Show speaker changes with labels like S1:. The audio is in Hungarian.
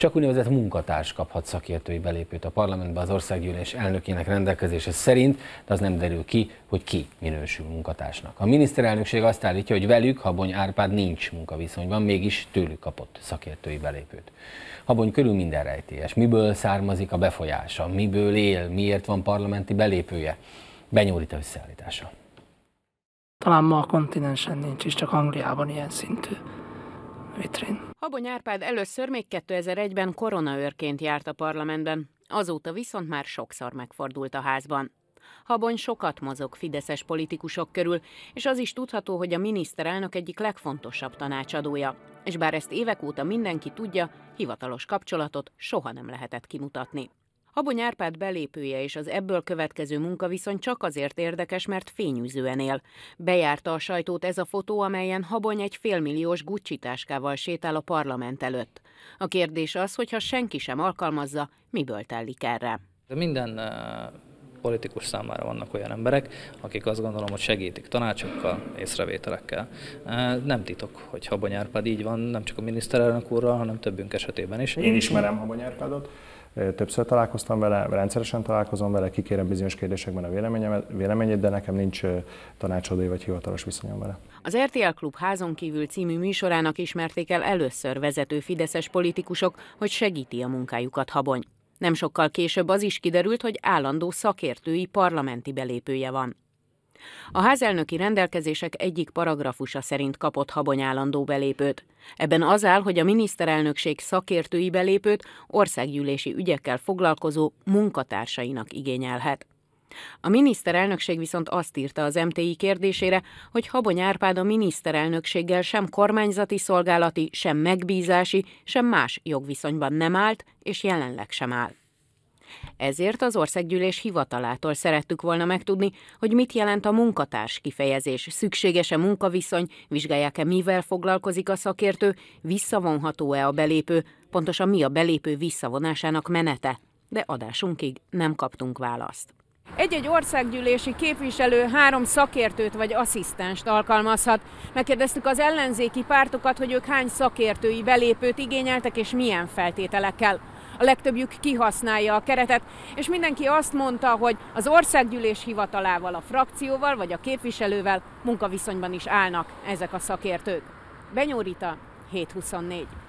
S1: Csak úgynevezett munkatárs kaphat szakértői belépőt a parlamentbe az országgyűlés elnökének rendelkezése szerint, de az nem derül ki, hogy ki minősül munkatársnak. A miniszterelnökség azt állítja, hogy velük Habony Árpád nincs munkaviszonyban, mégis tőlük kapott szakértői belépőt. Habony körül minden rejtélyes. Miből származik a befolyása? Miből él? Miért van parlamenti belépője? Benyúlít a összeállítása. Talán ma a kontinensen nincs is, csak Angliában ilyen szintű vitrén.
S2: Habony Árpád először még 2001-ben koronaőrként járt a parlamentben, azóta viszont már sokszor megfordult a házban. Habony sokat mozog fideszes politikusok körül, és az is tudható, hogy a miniszterelnök egyik legfontosabb tanácsadója. És bár ezt évek óta mindenki tudja, hivatalos kapcsolatot soha nem lehetett kimutatni. Habony Árpád belépője és az ebből következő munkaviszony csak azért érdekes, mert fényűzően él. Bejárta a sajtót ez a fotó, amelyen Habony egy félmilliós Gucci táskával sétál a parlament előtt. A kérdés az, hogy ha senki sem alkalmazza, miből tellik erre. minden eh,
S1: politikus számára vannak olyan emberek, akik azt gondolom, hogy segítik tanácsokkal, észrevételekkel. Eh, nem titok, hogy Habony Árpád így van, nem csak a miniszterelnök úrral, hanem többünk esetében is. Én ismerem Habony Árpádot többször találkoztam vele, rendszeresen találkozom vele, kikérem bizonyos kérdésekben a véleményét, de nekem nincs tanácsadói vagy hivatalos viszonyom vele.
S2: Az RTL Klub házon kívül című műsorának ismerték el először vezető fideszes politikusok, hogy segíti a munkájukat habony. Nem sokkal később az is kiderült, hogy állandó szakértői parlamenti belépője van. A házelnöki rendelkezések egyik paragrafusa szerint kapott habony állandó belépőt. Ebben az áll, hogy a miniszterelnökség szakértői belépőt országgyűlési ügyekkel foglalkozó munkatársainak igényelhet. A miniszterelnökség viszont azt írta az MTI kérdésére, hogy Habony Árpád a miniszterelnökséggel sem kormányzati szolgálati, sem megbízási, sem más jogviszonyban nem állt, és jelenleg sem áll. Ezért az országgyűlés hivatalától szerettük volna megtudni, hogy mit jelent a munkatárs kifejezés, szükséges-e munkaviszony, vizsgálják-e mivel foglalkozik a szakértő, visszavonható-e a belépő, pontosan mi a belépő visszavonásának menete. De adásunkig nem kaptunk választ. Egy-egy országgyűlési képviselő három szakértőt vagy asszisztenst alkalmazhat. Megkérdeztük az ellenzéki pártokat, hogy ők hány szakértői belépőt igényeltek és milyen feltételekkel a legtöbbjük kihasználja a keretet, és mindenki azt mondta, hogy az országgyűlés hivatalával, a frakcióval vagy a képviselővel munkaviszonyban is állnak ezek a szakértők. Benyórita, 724.